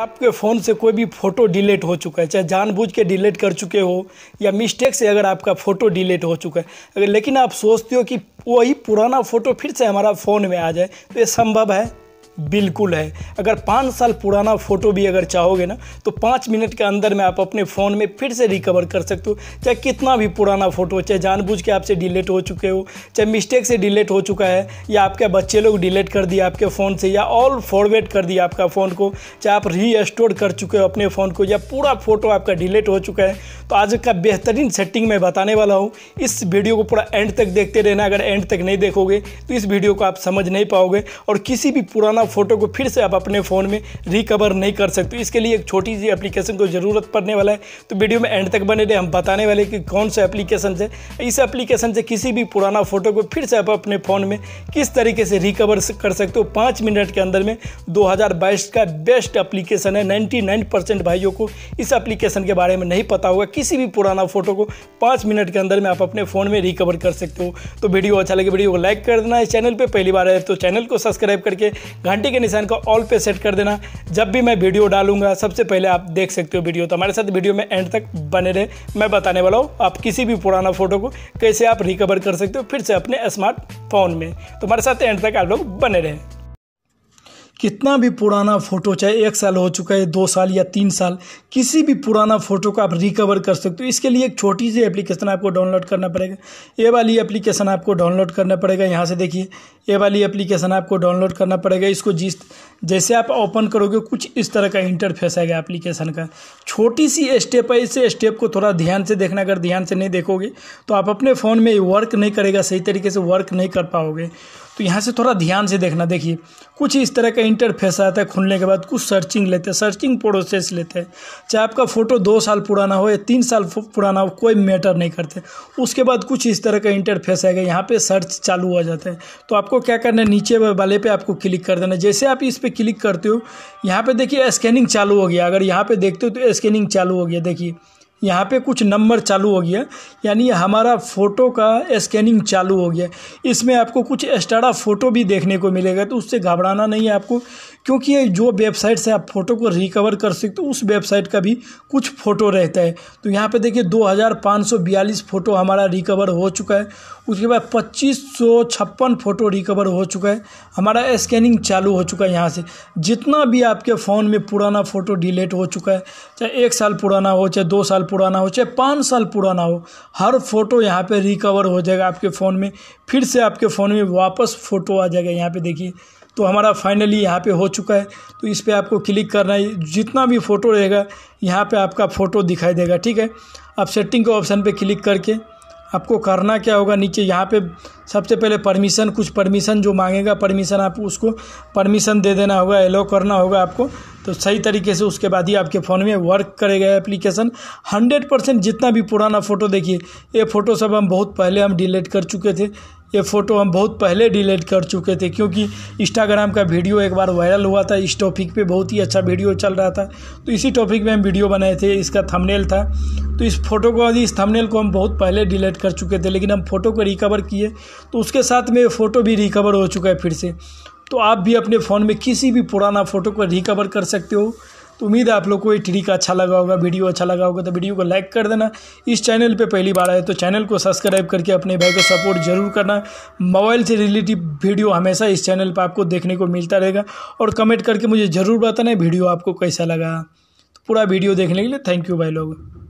आपके फ़ोन से कोई भी फ़ोटो डिलीट हो चुका है चाहे जानबूझ के डिलीट कर चुके हो या मिस्टेक से अगर आपका फ़ोटो डिलीट हो चुका है अगर लेकिन आप सोचते हो कि वही पुराना फ़ोटो फिर से हमारा फ़ोन में आ जाए तो ये संभव है बिल्कुल है अगर पाँच साल पुराना फ़ोटो भी अगर चाहोगे ना तो पाँच मिनट के अंदर में आप अपने फ़ोन में फिर से रिकवर कर सकते हो चाहे कितना भी पुराना फ़ोटो चाहे जानबूझ के आपसे डिलीट हो चुके हो चाहे मिस्टेक से डिलीट हो चुका है या आपके बच्चे लोग डिलीट कर दिए आपके फ़ोन से या ऑल फॉरवर्ड कर दिया आपका फ़ोन को चाहे आप री कर चुके हो अपने फ़ोन को या पूरा फ़ोटो आपका डिलीट हो चुका है तो आज का बेहतरीन सेटिंग मैं बताने वाला हूँ इस वीडियो को पूरा एंड तक देखते रहना अगर एंड तक नहीं देखोगे तो इस वीडियो को आप समझ नहीं पाओगे और किसी भी पुराना अपना फ़ोटो को फिर से आप अपने फ़ोन में रिकवर नहीं कर सकते इसके लिए एक छोटी सी एप्लीकेशन को ज़रूरत पड़ने वाला है तो वीडियो में एंड तक बने रहे हम बताने वाले कि कौन सा एप्लीकेशन से इस एप्लीकेशन से किसी भी पुराना फ़ोटो को फिर से आप अपने फ़ोन में किस तरीके से रिकवर कर सकते हो पाँच मिनट के अंदर में दो का बेस्ट एप्लीकेशन है 99 भाइयों को इस एप्लीकेशन के बारे में नहीं पता होगा किसी भी पुराना फ़ोटो को पाँच मिनट के अंदर में आप अपने फ़ोन में रिकवर कर सकते हो तो वीडियो अच्छा लगे वीडियो को लाइक कर देना इस चैनल पर पहली बार है तो चैनल को सब्सक्राइब करके घंटी के निशान को ऑल पे सेट कर देना जब भी मैं वीडियो डालूंगा सबसे पहले आप देख सकते हो वीडियो तो हमारे साथ वीडियो में एंड तक बने रहे मैं बताने वाला हूँ आप किसी भी पुराना फ़ोटो को कैसे आप रिकवर कर सकते हो फिर से अपने स्मार्टफोन में तो हमारे साथ एंड तक आप लोग बने रहें कितना भी पुराना फ़ोटो चाहे एक साल हो चुका है दो साल या तीन साल किसी भी पुराना फ़ोटो को आप रिकवर कर सकते हो तो इसके लिए एक छोटी सी एप्लीकेशन आपको डाउनलोड करना पड़ेगा ये वाली एप्लीकेशन आपको डाउनलोड करना पड़ेगा यहाँ से देखिए ये वाली एप्लीकेशन आपको डाउनलोड करना पड़ेगा इसको जिस जैसे आप ओपन करोगे कुछ इस तरह का इंटरफेस आएगा एप्लीकेशन का छोटी सी स्टेप है इस स्टेप को थोड़ा ध्यान से देखना अगर ध्यान से नहीं देखोगे तो आप अपने फ़ोन में वर्क नहीं करेगा सही तरीके से वर्क नहीं कर पाओगे तो यहाँ से थोड़ा ध्यान से देखना देखिए कुछ इस तरह का इंटरफेस आता है खुलने के बाद कुछ सर्चिंग लेते हैं सर्चिंग प्रोसेस लेते हैं चाहे आपका फ़ोटो दो साल पुराना हो या तीन साल पुराना हो कोई मैटर नहीं करते उसके बाद कुछ इस तरह का इंटरफेस आएगा यहाँ पर सर्च चालू हो जाता है तो आपको क्या करना है नीचे वाले पर आपको क्लिक कर देना जैसे आप इस पर क्लिक करते हो यहाँ पर देखिए स्कैनिंग चालू हो गया अगर यहाँ पर देखते हो तो स्कैनिंग चालू हो गया देखिए यहाँ पे कुछ नंबर चालू हो गया यानी हमारा फ़ोटो का स्कैनिंग चालू हो गया इसमें आपको कुछ एक्स्ट्रा फ़ोटो भी देखने को मिलेगा तो उससे घबराना नहीं है आपको क्योंकि जो वेबसाइट से आप फ़ोटो को रिकवर कर सकते हो उस वेबसाइट का भी कुछ फ़ोटो रहता है तो यहाँ पर देखिए दो फ़ोटो हमारा रिकवर हो चुका है उसके बाद पच्चीस सौ छप्पन फ़ोटो रिकवर हो चुका है हमारा स्कैनिंग चालू हो चुका है यहाँ से जितना भी आपके फ़ोन में पुराना फ़ोटो डिलीट हो चुका है चाहे एक साल पुराना हो चाहे दो साल पुराना हो चाहे पाँच साल पुराना हो हर फ़ोटो यहाँ पर रिकवर हो जाएगा आपके फ़ोन में फिर से आपके फ़ोन में वापस फ़ोटो आ जाएगा यहाँ पर देखिए तो हमारा फाइनली यहाँ पे हो चुका है तो इस पर आपको क्लिक करना है जितना भी फ़ोटो रहेगा यहाँ पे आपका फ़ोटो दिखाई देगा ठीक है आप सेटिंग के ऑप्शन पे क्लिक करके आपको करना क्या होगा नीचे यहाँ पे सबसे पहले परमिशन कुछ परमिशन जो मांगेगा परमिशन आप उसको परमिशन दे देना होगा एलो करना होगा आपको तो सही तरीके से उसके बाद ही आपके फ़ोन में वर्क करेगा एप्लीकेशन हंड्रेड परसेंट जितना भी पुराना फ़ोटो देखिए ये फ़ोटो सब हम बहुत पहले हम डिलीट कर चुके थे ये फ़ोटो हम बहुत पहले डिलीट कर चुके थे क्योंकि इंस्टाग्राम का वीडियो एक बार वायरल हुआ था इस टॉपिक पे बहुत ही अच्छा वीडियो चल रहा था तो इसी टॉपिक में हम वीडियो बनाए थे इसका थंबनेल था तो इस फोटो को इस थंबनेल को हम बहुत पहले डिलीट कर चुके थे लेकिन हम फ़ोटो को रिकवर किए तो उसके साथ में फ़ोटो भी रिकवर हो चुका है फिर से तो आप भी अपने फ़ोन में किसी भी पुराना फ़ोटो को रिकवर कर सकते हो तो उम्मीद है आप लोग को ये ट्रिक अच्छा लगा होगा वीडियो अच्छा लगा होगा तो वीडियो को लाइक कर देना इस चैनल पर पहली बार आए तो चैनल को सब्सक्राइब करके अपने भाई को सपोर्ट जरूर करना मोबाइल से रिलेटिव वीडियो हमेशा इस चैनल पर आपको देखने को मिलता रहेगा और कमेंट करके मुझे ज़रूर बताना वीडियो आपको कैसा लगा तो पूरा वीडियो देखने के लिए थैंक यू भाई लोग